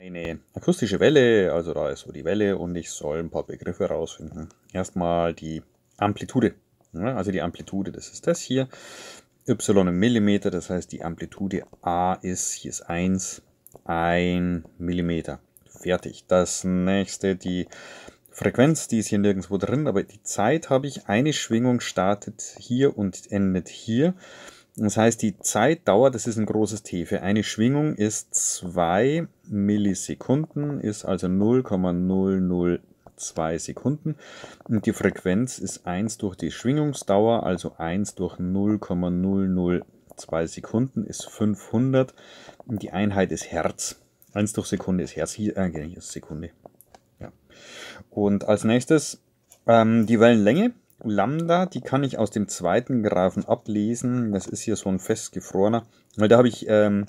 eine akustische Welle, also da ist so die Welle und ich soll ein paar Begriffe rausfinden. Erstmal die Amplitude. Ne? Also die Amplitude, das ist das hier. Y im Millimeter, das heißt die Amplitude A ist, hier ist 1, 1 Millimeter. Fertig. Das nächste, die Frequenz, die ist hier nirgendwo drin, aber die Zeit habe ich. Eine Schwingung startet hier und endet hier. Das heißt, die Zeitdauer, das ist ein großes T, für eine Schwingung ist 2 Millisekunden, ist also 0,002 Sekunden. Und die Frequenz ist 1 durch die Schwingungsdauer, also 1 durch 0,002 Sekunden ist 500. Und die Einheit ist Herz. 1 durch Sekunde ist Herz, hier, äh, hier ist Sekunde. Ja. Und als nächstes ähm, die Wellenlänge Lambda, die kann ich aus dem zweiten Graphen ablesen. Das ist hier so ein festgefrorener, weil da habe ich ähm,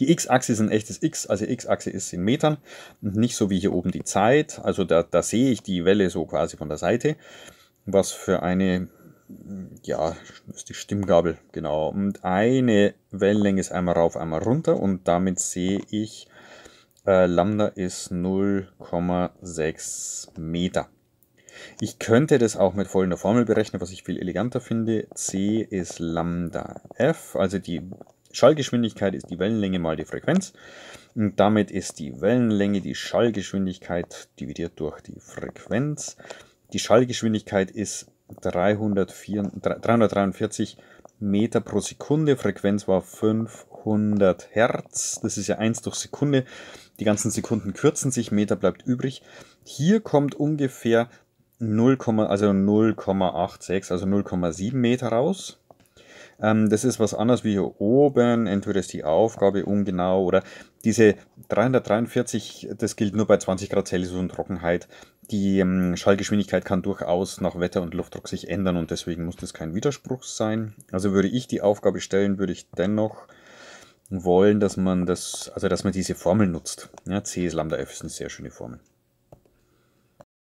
die x-Achse ist ein echtes x, also x-Achse ist in Metern und nicht so wie hier oben die Zeit. Also da, da sehe ich die Welle so quasi von der Seite. Was für eine, ja, ist die Stimmgabel, genau. Und eine Wellenlänge ist einmal rauf, einmal runter und damit sehe ich, äh, Lambda ist 0,6 Meter. Ich könnte das auch mit folgender Formel berechnen, was ich viel eleganter finde. C ist Lambda F, also die Schallgeschwindigkeit ist die Wellenlänge mal die Frequenz. Und damit ist die Wellenlänge die Schallgeschwindigkeit dividiert durch die Frequenz. Die Schallgeschwindigkeit ist 343 Meter pro Sekunde. Frequenz war 500 Hertz. Das ist ja 1 durch Sekunde. Die ganzen Sekunden kürzen sich, Meter bleibt übrig. Hier kommt ungefähr 0, also 0,86, also 0,7 Meter raus. Ähm, das ist was anderes wie hier oben. Entweder ist die Aufgabe ungenau oder diese 343, das gilt nur bei 20 Grad Celsius und Trockenheit. Die ähm, Schallgeschwindigkeit kann durchaus nach Wetter und Luftdruck sich ändern und deswegen muss das kein Widerspruch sein. Also würde ich die Aufgabe stellen, würde ich dennoch wollen, dass man das, also dass man diese Formel nutzt. Ja, C ist Lambda F ist eine sehr schöne Formel.